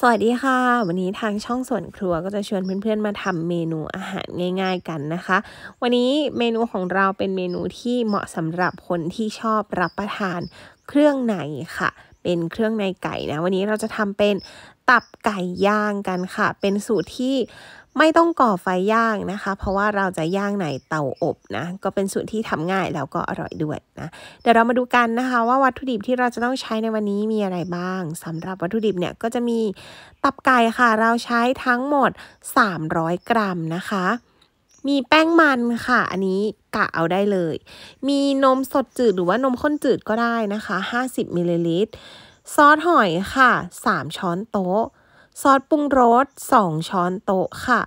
สวัสดีค่ะ วันนี้ทางช่องส่วนครัวก็จะชวนเพื่อนๆมาทำเมนูอาหารง่ายๆกันนะคะ วันนี้เมนูของเราเป็นเมนูที่เหมาะสำหรับคนที่ชอบรับประทานเครื่องในค่ะเป็นเครื่องในไก่นะ วันนี้เราจะทำเป็นตับไก่ย่างกันค่ะ เป็นสูตรที่ไม่ต้องก่อไฟย่างนะคะ เพราะว่าเราจะย่างในเตาอบนะก็เป็นสูตรที่ทำง่ายแล้วก็อร่อยด้วยนะเดี๋ยวเรามาดูกันนะคะ ว่าวัตถุดิบที่เราจะต้องใช้ในวันนี้มีอะไรบ้างสำหรับวัตถุดิบเนี่ยก็จะมีตับไก่ค่ะ เราใช้ทั้งหมด 300 กรัมนะคะมีแป้งมันค่ะ อันนี้กะเอาได้เลย มีนมสดจืดหรือว่านมข้นจืดก็ได้นะคะ 50มิลลิลิตรซอสหอยค่ะ 3 ช้อนโต๊ะ ซอสปรุงรส 2 ช้อนโต๊ะค่ะ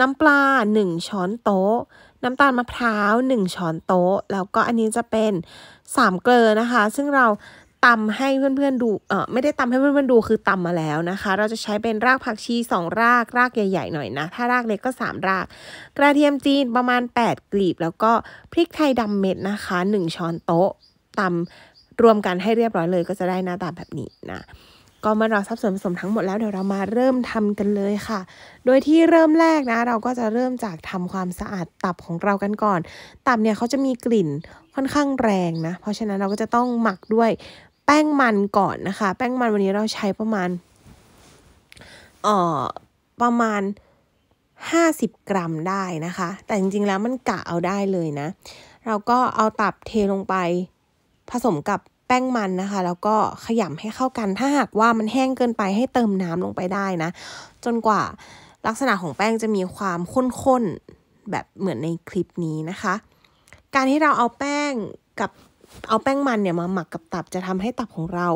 น้ำปลา 1 ช้อนโต๊ะ น้ำตาลมะพร้าว 1 ช้อนโต๊ะ แล้วก็อันนี้จะเป็น 3 เกลือนะคะ ซึ่งเราตำให้เพื่อนๆดู เออไม่ได้ตำให้เพื่อนๆดู คือตำมาแล้วนะคะ เราจะใช้เป็นรากผักชี 2 ราก รากใหญ่ๆหน่อยนะ ถ้ารากเล็กก็ 3 ราก กระเทียมจีนประมาณ 8 กลีบ แล้วก็พริกไทยดำเม็ดนะคะ 1 ช้อนโต๊ะ ตำ รวมกันให้เรียบร้อยเลยก็จะได้หน้าตาแบบนี้นะ ก็มาเราสับส่วนผสมทั้งหมดแล้ว เดี๋ยวเรามาเริ่มทำกันเลยค่ะ โดยที่เริ่มแรกนะ เราก็จะเริ่มจากทำความสะอาดตับของเรากันก่อน ตับเนี่ยเขาจะมีกลิ่นค่อนข้างแรงนะ เพราะฉะนั้นเราก็จะต้องหมักด้วยแป้งมันก่อนนะคะ แป้งมันวันนี้เราใช้ประมาณเอ่อประมาณห้าสิบกรัมได้นะคะ แต่จริง ๆ แล้วมันกะเอาได้เลยนะ เราก็เอาตับเทลงไปผสมกับแป้งมันนะคะแล้วก็ขยำให้เข้ากันถ้าหากว่ามันแห้งเกินไปให้เติมน้ำลงไปได้นะจนกว่าลักษณะของแป้งจะมีความข้นๆแบบเหมือนในคลิปนี้นะคะ การที่เราเอาแป้งกับเอาแป้งมันเนี่ยมาหมักกับตับจะทำให้ตับของเรา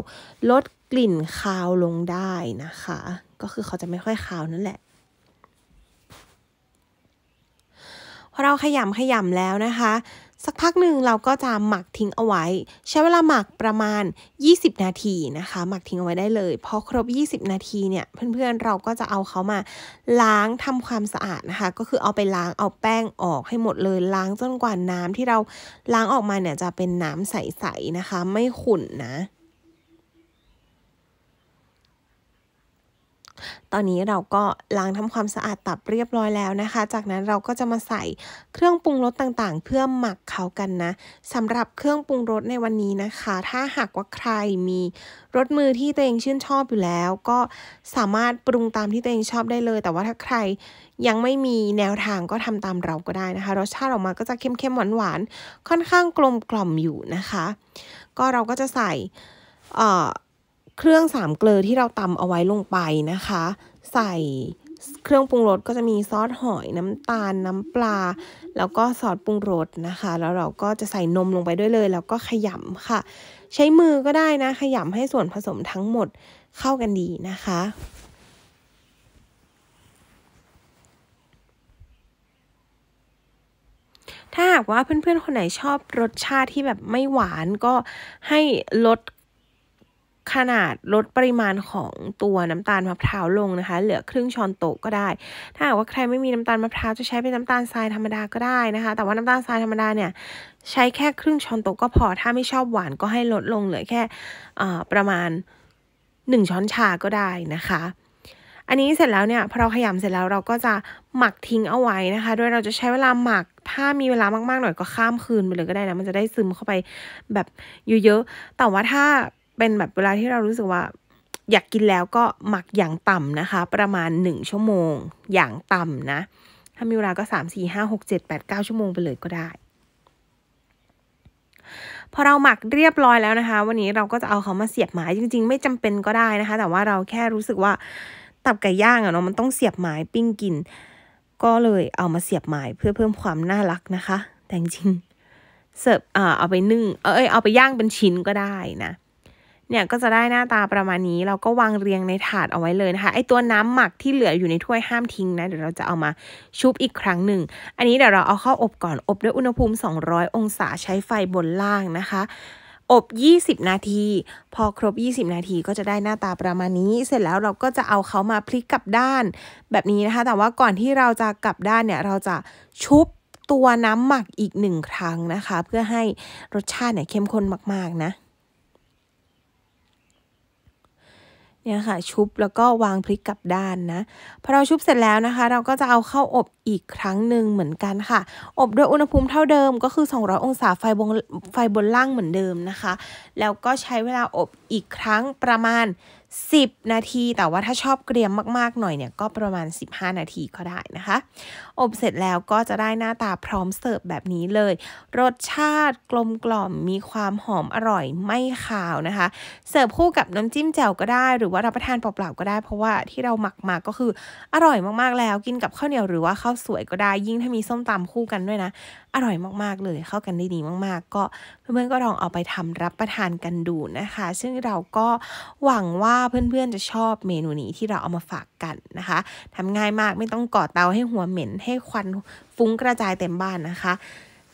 ลดกลิ่นคาวลงได้นะคะ ก็คือเขาจะไม่ค่อยคาวนั่นแหละพอเราขยำขยำแล้วนะคะสักพักหนึ่งเราก็จะหมักทิ้งเอาไว้ใช้เวลาหมักประมาณ 20 นาทีนะคะ หมักทิ้งเอาไว้ได้เลยพอครบ 20 นาทีเนี่ยเพื่อนๆเราก็จะเอาเขามาล้างทำความสะอาดนะคะ ก็คือเอาไปล้างเอาแป้งออกให้หมดเลยล้างจนกว่าน้ำที่เราล้างออกมาเนี่ยจะเป็นน้ำใสๆนะคะไม่ขุ่นนะตอนนี้เราก็ล้างทำความสะอาดตับเรียบร้อยแล้วนะคะ จากนั้นเราก็จะมาใส่เครื่องปรุงรสต่างๆเพื่อหมักเขากันนะสำหรับเครื่องปรุงรสในวันนี้นะคะ ถ้าหากว่าใครมีรสมือที่ตัวเองชื่นชอบอยู่แล้ว ก็สามารถปรุงตามที่ตัวเองชอบได้เลย แต่ว่าถ้าใครยังไม่มีแนวทางก็ทำตามเราก็ได้นะคะ รสชาติออกมาก็จะเข้มๆหวานๆค่อนข้างกลมกล่อมอยู่นะคะ ก็เราก็จะใส่เอ่อเครื่องสามเกลือที่เราตำเอาไว้ลงไปนะคะ ใส่เครื่องปรุงรสก็จะมีซอสหอยน้ำตาลน้ำปลา แล้วก็ซอสปรุงรสนะคะ แล้วเราก็จะใส่นมลงไปด้วยเลย แล้วก็ขยำค่ะ ใช้มือก็ได้นะขยำให้ส่วนผสมทั้งหมดเข้ากันดีนะคะ ถ้าหากว่าเพื่อนๆคนไหนชอบรสชาติที่แบบไม่หวานก็ให้ลดขนาดลดปริมาณของตัวน้ำตาลมะพร้าวลงนะคะ เหลือครึ่งช้อนโต๊ะก็ได้ ถ้าหากว่าใครไม่มีน้ำตาลมะพร้าวจะใช้เป็นน้ำตาลทรายธรรมดาก็ได้นะคะ แต่ว่าน้ำตาลทรายธรรมดาเนี่ย ใช้แค่ครึ่งช้อนโต๊ะก็พอถ้าไม่ชอบหวานก็ให้ลดลงเหลือแค่ประมาณ 1 ช้อนชาก็ได้นะคะ อันนี้เสร็จแล้วเนี่ยพอเราขยำเสร็จแล้วเราก็จะหมักทิ้งเอาไว้นะคะ โดยเราจะใช้เวลาหมัก ถ้ามีเวลามากๆหน่อยก็ข้ามคืนไปเลยก็ได้นะมันจะได้ซึมเข้าไปแบบเยอะๆแต่ว่าถ้าเป็นแบบเวลาที่เรารู้สึกว่าอยากกินแล้วก็หมักอย่างต่ำนะคะประมาณหนึ่งชั่วโมงอย่างต่ำนะ ถ้ามีเวลาก็สสาามี่หห้กเจ็ดแปดเก้าชั่วโมงไปเลยก็ได้ พอเราหมักเรียบร้อยแล้วนะคะ วันนี้เราก็จะเอาเขามาเสียบไม้จริง ๆ ไม่จำเป็นก็ได้นะคะ แต่ว่าเราแค่รู้สึกว่า ตับไก่ย่างอะเนาะมันต้องเสียบไม้ปิ้งกิน ก็เลยเอามาเสียบไม้เพื่อเพิ่มความน่ารักนะคะ แต่จริงเสิร์ฟเอาไปนึ่งเอ้ยเอาไปย่างเป็นชิ้นก็ได้นะเนี่ยก็จะได้หน้าตาประมาณนี้เราก็วางเรียงในถาดเอาไว้เลยนะคะไอตัวน้ำหมักที่เหลืออยู่ในถ้วยห้ามทิ้งนะเดี๋ยวเราจะเอามาชุบอีกครั้งหนึ่ง อันนี้เดี๋ยวเราเอาเข้าอบก่อนอบด้วยอุณหภูมิ 200 องศาใช้ไฟบนล่างนะคะ อบ 20 นาที พอครบ 20 นาทีก็จะได้หน้าตาประมาณนี้ เสร็จแล้วเราก็จะเอาเขามาพลิกกลับด้าน แบบนี้นะคะ แต่ว่าก่อนที่เราจะกลับด้านเนี่ย เราจะชุบตัวน้ำหมักอีกหนึ่งครั้งนะคะเพื่อให้รสชาติเนี่ยเข้มข้นมาก ๆนะเนี่ยค่ะชุบแล้วก็วางพลิกกลับด้านนะ พอเราชุบเสร็จแล้วนะคะ เราก็จะเอาเข้าอบอีกครั้งหนึ่งเหมือนกันค่ะ อบด้วยอุณหภูมิเท่าเดิมก็คือ 200 องศาไฟบนไฟบนล่างเหมือนเดิมนะคะ แล้วก็ใช้เวลาอบอีกครั้งประมาณ10นาทีแต่ว่าถ้าชอบเกรียมมากๆหน่อยเนี่ยก็ประมาณ 15 นาทีก็ได้นะคะ อบเสร็จแล้วก็จะได้หน้าตาพร้อมเสิร์ฟแบบนี้เลย รสชาติกลมกล่อมมีความหอมอร่อยไม่ขาวนะคะ เสิร์ฟคู่กับน้ำจิ้มแจ่วก็ได้ หรือว่ารับประทานเปล่าๆก็ได้เพราะว่าที่เราหมักมาก็คือ อร่อยมากๆแล้ว กินกับข้าวเหนียวหรือว่าข้าวสวยก็ได้ยิ่งถ้ามีส้มตำคู่กันด้วยนะ อร่อยมากๆเลยเข้ากันได้ดีมาก ๆ ก็เพื่อนๆก็ลองเอาไปทำรับประทานกันดูนะคะ ซึ่งเราก็หวังว่าาเพื่อนๆจะชอบเมนูนี้ที่เราเอามาฝากกันนะคะ ทำง่ายมากไม่ต้องก่อเตาให้หัวเหม็นให้ควันฟุ้งกระจายเต็มบ้านนะคะ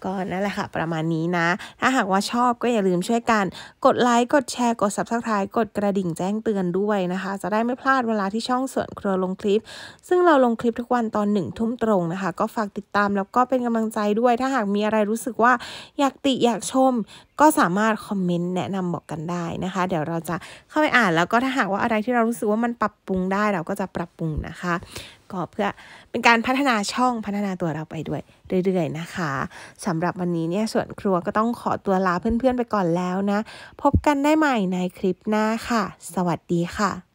ก็นั่นแหละค่ะประมาณนี้นะ ถ้าหากว่าชอบก็อย่าลืมช่วยกันกดไลค์กดแชร์กด s u b สไครต์กดกระดิ่งแจ้งเตือนด้วยนะคะ จะได้ไม่พลาดเวลาที่ช่องส่วนครัวลงคลิป ซึ่งเราลงคลิปทุกวันตอนหนึ่งทุ่มตรงนะคะ ก็ฝากติดตามแล้วก็เป็นกำลังใจด้วย ถ้าหากมีอะไรรู้สึกว่าอยากติอยากชมก็สามารถคอมเมนต์แนะนำบอกกันได้นะคะ เดี๋ยวเราจะเข้าไปอ่านแล้วก็ถ้าหากว่าอะไรที่เรารู้สึกว่ามันปรับปรุงได้เราก็จะปรับปรุงนะคะ็เพื่อเป็นการพัฒนาช่องพัฒนาตัวเราไปด้วยเรื่อย ๆนะคะสำหรับวันนี้เนี่ยส่วนครัวก็ต้องขอตัวลาเพื่อนๆไปก่อนแล้วนะ พบกันได้ใหม่ในคลิปหน้าค่ะ สวัสดีค่ะ